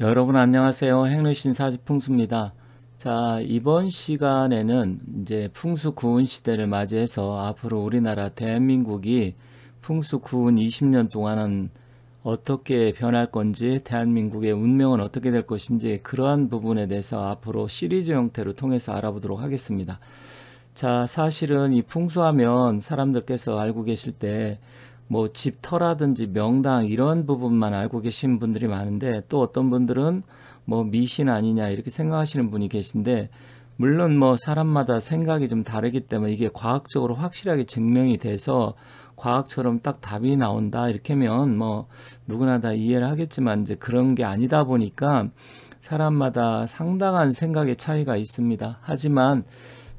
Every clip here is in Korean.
여러분 안녕하세요. 행르신사지 풍수입니다. 자, 이번 시간에는 이제 풍수 구운 시대를 맞이해서 앞으로 우리나라 대한민국이 풍수 구운 20년 동안은 어떻게 변할 건지, 대한민국의 운명은 어떻게 될 것인지 그러한 부분에 대해서 앞으로 시리즈 형태로 통해서 알아보도록 하겠습니다. 자, 사실은 이 풍수하면 사람들께서 알고 계실 때뭐 집터라든지 명당 이런 부분만 알고 계신 분들이 많은데 또 어떤 분들은 뭐 미신 아니냐 이렇게 생각하시는 분이 계신데 물론 뭐 사람마다 생각이 좀 다르기 때문에 이게 과학적으로 확실하게 증명이 돼서 과학처럼 딱 답이 나온다 이렇게면 뭐 누구나 다 이해를 하겠지만 이제 그런 게 아니다 보니까 사람마다 상당한 생각의 차이가 있습니다. 하지만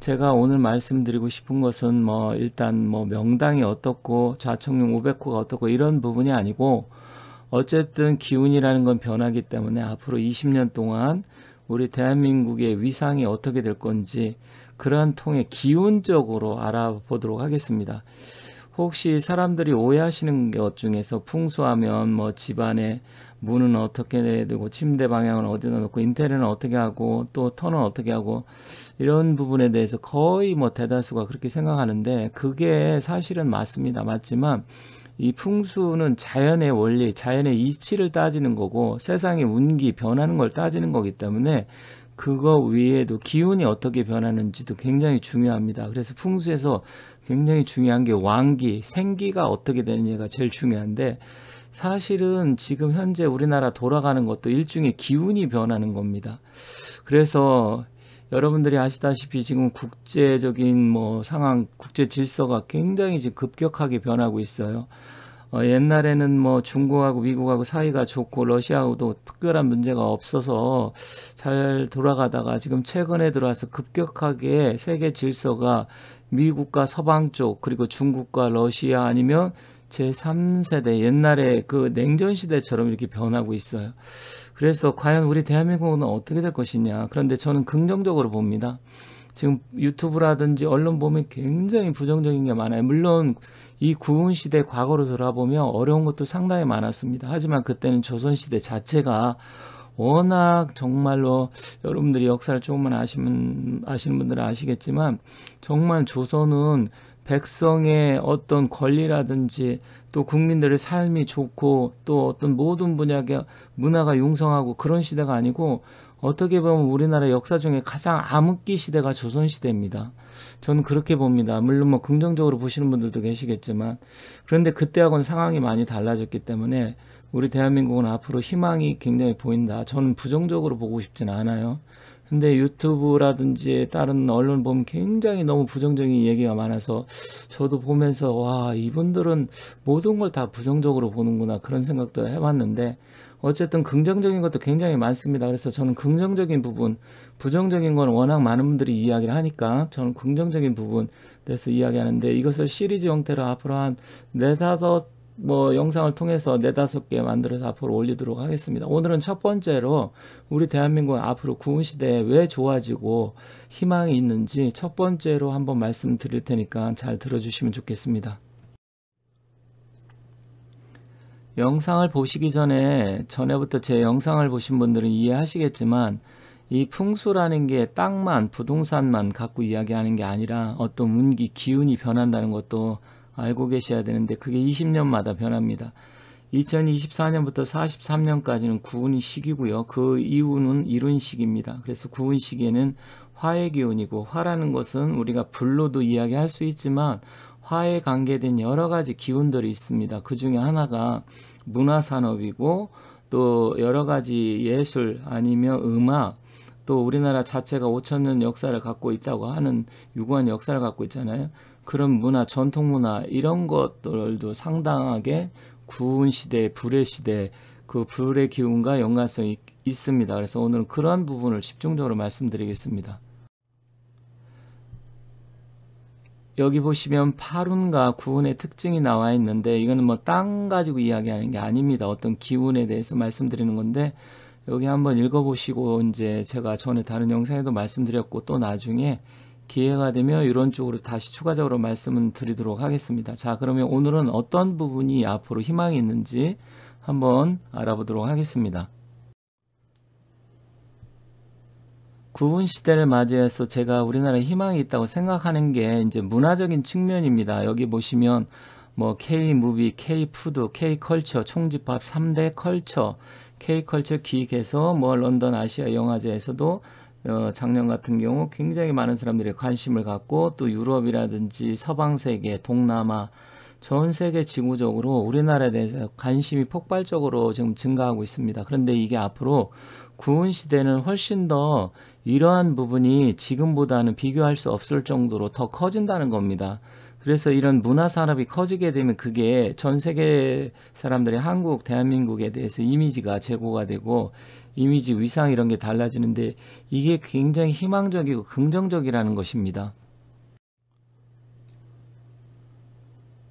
제가 오늘 말씀드리고 싶은 것은 뭐 일단 뭐 명당이 어떻고 좌청룡 500호가 어떻고 이런 부분이 아니고 어쨌든 기운이라는 건 변하기 때문에 앞으로 20년 동안 우리 대한민국의 위상이 어떻게 될 건지 그러한 통해 기운적으로 알아보도록 하겠습니다. 혹시 사람들이 오해하시는 것 중에서 풍수하면 뭐 집안에 문은 어떻게 내두고 침대 방향은 어디다 놓고 인테리어는 어떻게 하고 또 터는 어떻게 하고 이런 부분에 대해서 거의 뭐 대다수가 그렇게 생각하는데 그게 사실은 맞습니다. 맞지만 이 풍수는 자연의 원리, 자연의 이치를 따지는 거고 세상의 운기, 변하는 걸 따지는 거기 때문에 그거 위에도기운이 어떻게 변하는지도 굉장히 중요합니다. 그래서 풍수에서 굉장히 중요한 게 왕기, 생기가 어떻게 되느냐가 제일 중요한데 사실은 지금 현재 우리나라 돌아가는 것도 일종의 기운이 변하는 겁니다. 그래서 여러분들이 아시다시피 지금 국제적인 뭐 상황, 국제 질서가 굉장히 지금 급격하게 변하고 있어요. 어, 옛날에는 뭐 중국하고 미국하고 사이가 좋고 러시아하고도 특별한 문제가 없어서 잘 돌아가다가 지금 최근에 들어와서 급격하게 세계 질서가 미국과 서방 쪽 그리고 중국과 러시아 아니면 제3세대 옛날에 그 냉전 시대처럼 이렇게 변하고 있어요. 그래서 과연 우리 대한민국은 어떻게 될 것이냐. 그런데 저는 긍정적으로 봅니다. 지금 유튜브라든지 언론 보면 굉장히 부정적인 게 많아요. 물론 이 구운 시대 과거로 돌아보면 어려운 것도 상당히 많았습니다. 하지만 그때는 조선 시대 자체가 워낙 정말로 여러분들이 역사를 조금만 아시면 아시는 분들은 아시겠지만 정말 조선은 백성의 어떤 권리라든지 또 국민들의 삶이 좋고 또 어떤 모든 분야의 문화가 융성하고 그런 시대가 아니고 어떻게 보면 우리나라 역사 중에 가장 암흑기 시대가 조선시대입니다. 저는 그렇게 봅니다. 물론 뭐 긍정적으로 보시는 분들도 계시겠지만 그런데 그때하고는 상황이 많이 달라졌기 때문에 우리 대한민국은 앞으로 희망이 굉장히 보인다. 저는 부정적으로 보고 싶진 않아요. 근데 유튜브라든지 다른 언론 보면 굉장히 너무 부정적인 얘기가 많아서 저도 보면서 와 이분들은 모든 걸 다 부정적으로 보는구나 그런 생각도 해봤는데 어쨌든 긍정적인 것도 굉장히 많습니다. 그래서 저는 긍정적인 부분, 부정적인 건 워낙 많은 분들이 이야기를 하니까 저는 긍정적인 부분에 대해서 이야기하는데 이것을 시리즈 형태로 앞으로 한 네다섯 뭐 영상을 통해서 네다섯 개 만들어서 앞으로 올리도록 하겠습니다. 오늘은 첫 번째로 우리 대한민국 앞으로 구운 시대에 왜 좋아지고 희망이 있는지 첫 번째로 한번 말씀드릴 테니까 잘 들어주시면 좋겠습니다. 영상을 보시기 전에 전에부터 제 영상을 보신 분들은 이해하시겠지만 이 풍수라는 게 땅만 부동산만 갖고 이야기하는 게 아니라 어떤 운기 기운이 변한다는 것도 알고 계셔야 되는데 그게 20년마다 변합니다. 2024년부터 43년까지는 구운 식이고요그 이후는 이룬 식입니다 그래서 구운 식에는 화의 기운이고 화라는 것은 우리가 불로도 이야기할 수 있지만 화에 관계된 여러 가지 기운들이 있습니다. 그 중에 하나가 문화산업이고 또 여러 가지 예술 아니면 음악 또 우리나라 자체가 5천년 역사를 갖고 있다고 하는 유구한 역사를 갖고 있잖아요. 그런 문화, 전통 문화 이런 것들도 상당하게 구운 시대, 불의 시대 그 불의 기운과 연관성이 있습니다. 그래서 오늘은 그러한 부분을 집중적으로 말씀드리겠습니다. 여기 보시면 파룬과 구운의 특징이 나와 있는데 이거는 뭐 땅 가지고 이야기하는 게 아닙니다. 어떤 기운에 대해서 말씀드리는 건데 여기 한번 읽어보시고 이제 제가 전에 다른 영상에도 말씀드렸고 또 나중에 기회가 되면 이런 쪽으로 다시 추가적으로 말씀을 드리도록 하겠습니다. 자, 그러면 오늘은 어떤 부분이 앞으로 희망이 있는지 한번 알아보도록 하겠습니다. 구분 시대를 맞이해서 제가 우리나라에 희망이 있다고 생각하는 게 이제 문화적인 측면입니다. 여기 보시면 뭐 K 무비, K 푸드, K 컬처 총집합 3대 컬처, K 컬처 기획해서 뭐 런던 아시아 영화제에서도 어, 작년 같은 경우 굉장히 많은 사람들이 관심을 갖고 또 유럽이라든지 서방 세계, 동남아 전 세계 지구적으로 우리나라에 대해서 관심이 폭발적으로 지금 증가하고 있습니다. 그런데 이게 앞으로 구운 시대는 훨씬 더 이러한 부분이 지금보다는 비교할 수 없을 정도로 더 커진다는 겁니다. 그래서 이런 문화 산업이 커지게 되면 그게 전 세계 사람들이 한국 대한민국에 대해서 이미지가 제고가 되고 이미지 위상 이런 게 달라지는데 이게 굉장히 희망적이고 긍정적이라는 것입니다.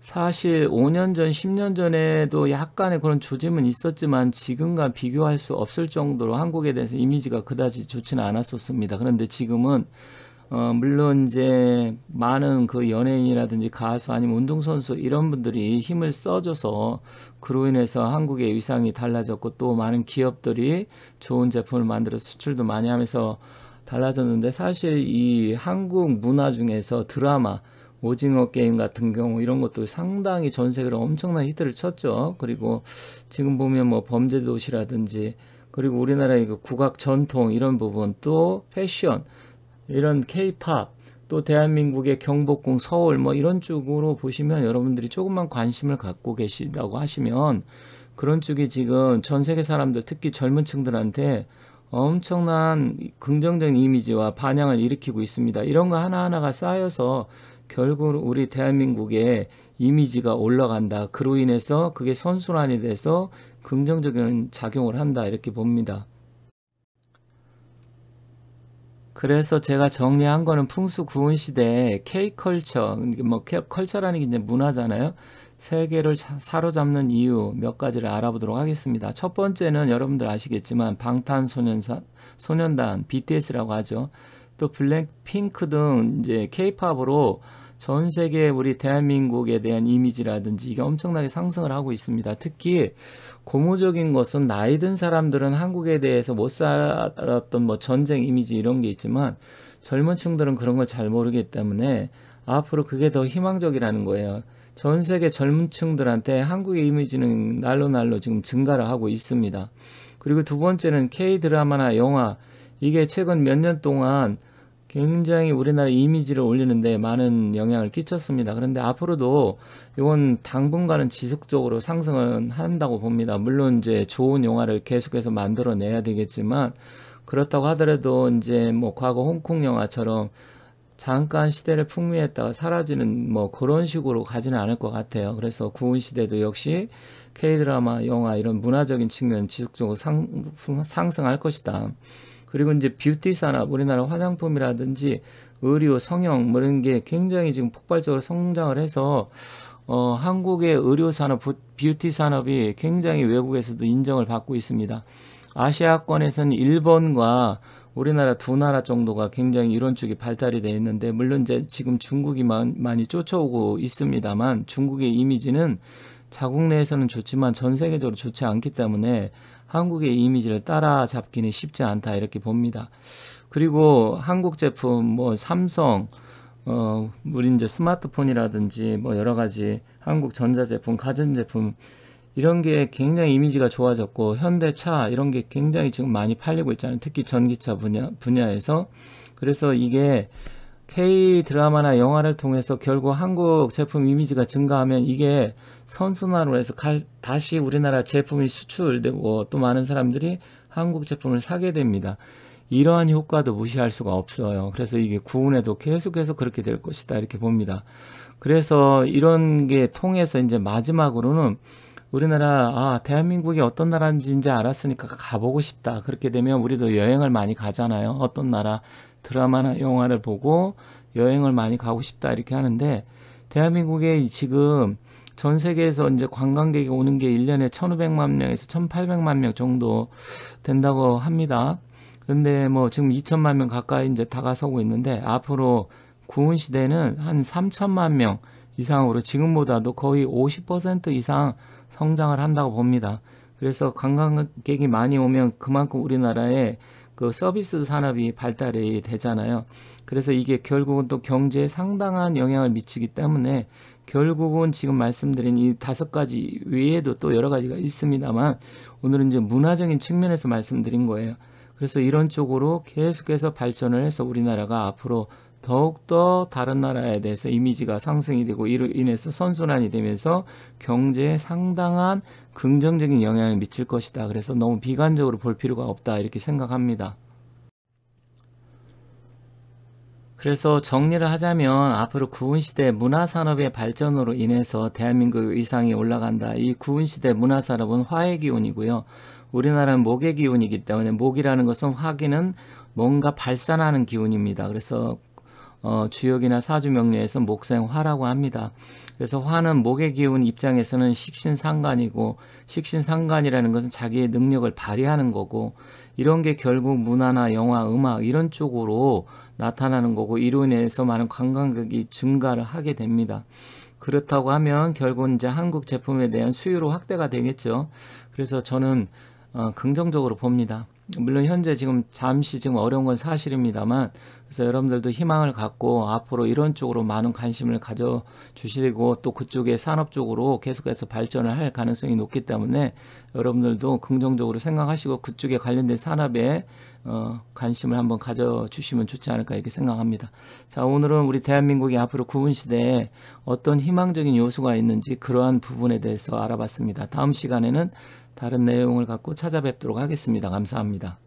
사실 5년 전, 10년 전에도 약간의 그런 조짐은 있었지만 지금과 비교할 수 없을 정도로 한국에 대해서 이미지가 그다지 좋지는 않았었습니다. 그런데 지금은 어, 물론 이제 많은 그 연예인이라든지 가수 아니면 운동선수 이런 분들이 힘을 써줘서 그로 인해서 한국의 위상이 달라졌고 또 많은 기업들이 좋은 제품을 만들어 수출도 많이 하면서 달라졌는데 사실 이 한국 문화 중에서 드라마 오징어 게임 같은 경우 이런 것도 상당히 전 세계로 엄청난 히트를 쳤죠. 그리고 지금 보면 뭐 범죄도시라든지 그리고 우리나라의 그 국악 전통 이런 부분 또 패션 이런 케이팝 또 대한민국의 경복궁 서울 뭐 이런 쪽으로 보시면 여러분들이 조금만 관심을 갖고 계시다고 하시면 그런 쪽이 지금 전 세계 사람들 특히 젊은 층들한테 엄청난 긍정적인 이미지와 반향을 일으키고 있습니다. 이런 거 하나하나가 쌓여서 결국 우리 대한민국의 이미지가 올라간다. 그로 인해서 그게 선순환이 돼서 긍정적인 작용을 한다. 이렇게 봅니다. 그래서 제가 정리한 거는 풍수 구운 시대에 K컬처, 뭐 컬처라는 게 이제 문화잖아요. 세계를 사로잡는 이유 몇 가지를 알아보도록 하겠습니다. 첫 번째는 여러분들 아시겠지만 방탄소년단, 소년단 BTS라고 하죠. 또 블랙핑크 등 이제 K-팝으로 전 세계 우리 대한민국에 대한 이미지라든지 이게 엄청나게 상승을 하고 있습니다. 특히 고무적인 것은 나이 든 사람들은 한국에 대해서 못 살았던 뭐 전쟁 이미지 이런 게 있지만 젊은 층들은 그런 걸 잘 모르기 때문에 앞으로 그게 더 희망적이라는 거예요. 전 세계 젊은 층들한테 한국의 이미지는 날로 날로 지금 증가를 하고 있습니다. 그리고 두 번째는 K 드라마나 영화 이게 최근 몇 년 동안 굉장히 우리나라 이미지를 올리는데 많은 영향을 끼쳤습니다. 그런데 앞으로도 이건 당분간은 지속적으로 상승을 한다고 봅니다. 물론 이제 좋은 영화를 계속해서 만들어내야 되겠지만 그렇다고 하더라도 이제 뭐 과거 홍콩 영화처럼 잠깐 시대를 풍미했다가 사라지는 뭐 그런 식으로 가지는 않을 것 같아요. 그래서 구운 시대도 역시 K 드라마, 영화 이런 문화적인 측면 지속적으로 상승, 상승할 것이다. 그리고 이제 뷰티 산업, 우리나라 화장품이라든지 의료, 성형 뭐 이런 게 굉장히 지금 폭발적으로 성장을 해서 어, 한국의 의료 산업, 뷰티 산업이 굉장히 외국에서도 인정을 받고 있습니다. 아시아권에서는 일본과 우리나라 두 나라 정도가 굉장히 이런 쪽이 발달이 돼 있는데 물론 이제 지금 중국이 많이 쫓아오고 있습니다만 중국의 이미지는 자국 내에서는 좋지만 전 세계적으로 좋지 않기 때문에 한국의 이미지를 따라잡기는 쉽지 않다 이렇게 봅니다. 그리고 한국 제품 뭐 삼성 어 우리 이제 스마트폰이라든지 뭐 여러 가지 한국 전자제품 가전제품 이런 게 굉장히 이미지가 좋아졌고 현대차 이런 게 굉장히 지금 많이 팔리고 있잖아요. 특히 전기차 분야 분야에서 그래서 이게 K 드라마나 영화를 통해서 결국 한국 제품 이미지가 증가하면 이게 선순환으로 해서 가, 다시 우리나라 제품이 수출되고 또 많은 사람들이 한국 제품을 사게 됩니다. 이러한 효과도 무시할 수가 없어요. 그래서 이게 구운에도 계속해서 그렇게 될 것이다 이렇게 봅니다. 그래서 이런 게 통해서 이제 마지막으로는 우리나라 아 대한민국이 어떤 나라인지 이제 알았으니까 가보고 싶다. 그렇게 되면 우리도 여행을 많이 가잖아요. 어떤 나라 드라마나 영화를 보고 여행을 많이 가고 싶다 이렇게 하는데 대한민국에 지금 전 세계에서 이제 관광객이 오는 게 1년에 1,500만 명에서 1,800만 명 정도 된다고 합니다. 그런데 뭐 지금 2천만 명 가까이 이제 다가서고 있는데 앞으로 구운 시대는 한 3천만 명 이상으로 지금보다도 거의 50% 이상 성장을 한다고 봅니다. 그래서 관광객이 많이 오면 그만큼 우리나라에 그 서비스 산업이 발달이 되잖아요. 그래서 이게 결국은 또 경제에 상당한 영향을 미치기 때문에 결국은 지금 말씀드린 이 다섯 가지 외에도 또 여러 가지가 있습니다만 오늘은 이제 문화적인 측면에서 말씀드린 거예요. 그래서 이런 쪽으로 계속해서 발전을 해서 우리나라가 앞으로 더욱더 다른 나라에 대해서 이미지가 상승이 되고 이로 인해서 선순환이 되면서 경제에 상당한 긍정적인 영향을 미칠 것이다. 그래서 너무 비관적으로 볼 필요가 없다. 이렇게 생각합니다. 그래서 정리를 하자면 앞으로 구운시대 문화산업의 발전으로 인해서 대한민국 위상이 올라간다. 이 구운시대 문화산업은 화의 기운이고요. 우리나라는 목의 기운이기 때문에 목이라는 것은 화기는 뭔가 발산하는 기운입니다. 그래서 어, 주역이나 사주 명리에서 목생화라고 합니다. 그래서 화는 목의 기운 입장에서는 식신상관이고 식신상관이라는 것은 자기의 능력을 발휘하는 거고 이런 게 결국 문화나 영화, 음악 이런 쪽으로 나타나는 거고 이로 인해서 많은 관광객이 증가를 하게 됩니다. 그렇다고 하면 결국은 이제 한국 제품에 대한 수요로 확대가 되겠죠. 그래서 저는 어, 긍정적으로 봅니다. 물론 현재 지금 잠시 지금 어려운 건 사실입니다만 그래서 여러분들도 희망을 갖고 앞으로 이런 쪽으로 많은 관심을 가져 주시고 또 그쪽에 산업 쪽으로 계속해서 발전을 할 가능성이 높기 때문에 여러분들도 긍정적으로 생각하시고 그쪽에 관련된 산업에 어, 관심을 한번 가져 주시면 좋지 않을까 이렇게 생각합니다. 자 오늘은 우리 대한민국이 앞으로 구분 시대에 어떤 희망적인 요소가 있는지 그러한 부분에 대해서 알아봤습니다. 다음 시간에는 다른 내용을 갖고 찾아뵙도록 하겠습니다. 감사합니다.